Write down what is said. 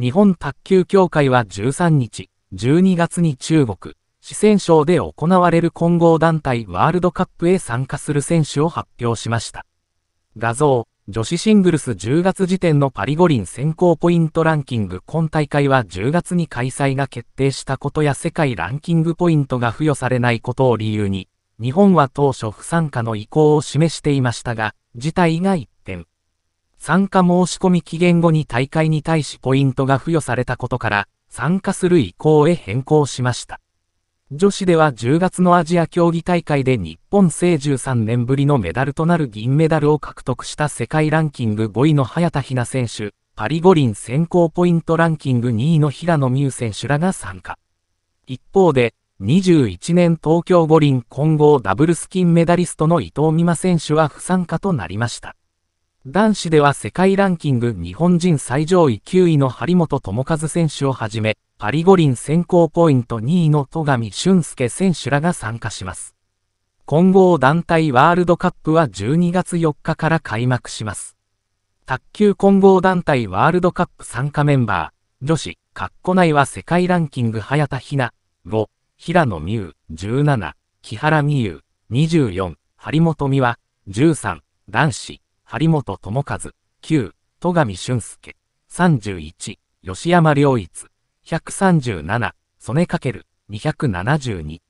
日本卓球協会は13日、12月に中国、四川省で行われる混合団体ワールドカップへ参加する選手を発表しました。画像、女子シングルス10月時点のパリ五輪選考ポイントランキング今大会は10月に開催が決定したことや世界ランキングポイントが付与されないことを理由に、日本は当初不参加の意向を示していましたが、事態が一参加申し込み期限後に大会に対しポイントが付与されたことから、参加する意向へ変更しました。女子では10月のアジア競技大会で日本勢13年ぶりのメダルとなる銀メダルを獲得した世界ランキング5位の早田ひな選手、パリ五輪選考ポイントランキング2位の平野美宇選手らが参加。一方で、21年東京五輪混合ダブルス金メダリストの伊藤美誠選手は不参加となりました。男子では世界ランキング日本人最上位9位の張本智和選手をはじめ、パリ五輪選考ポイント2位の戸上俊介選手らが参加します。混合団体ワールドカップは12月4日から開幕します。卓球混合団体ワールドカップ参加メンバー、女子、カッコ内は世界ランキング早田ひな、5、平野美宇、17、木原美優、24、張本美和、13、男子、張本智和、9、戸上俊介、31、吉山良一、137、曽根かける、272。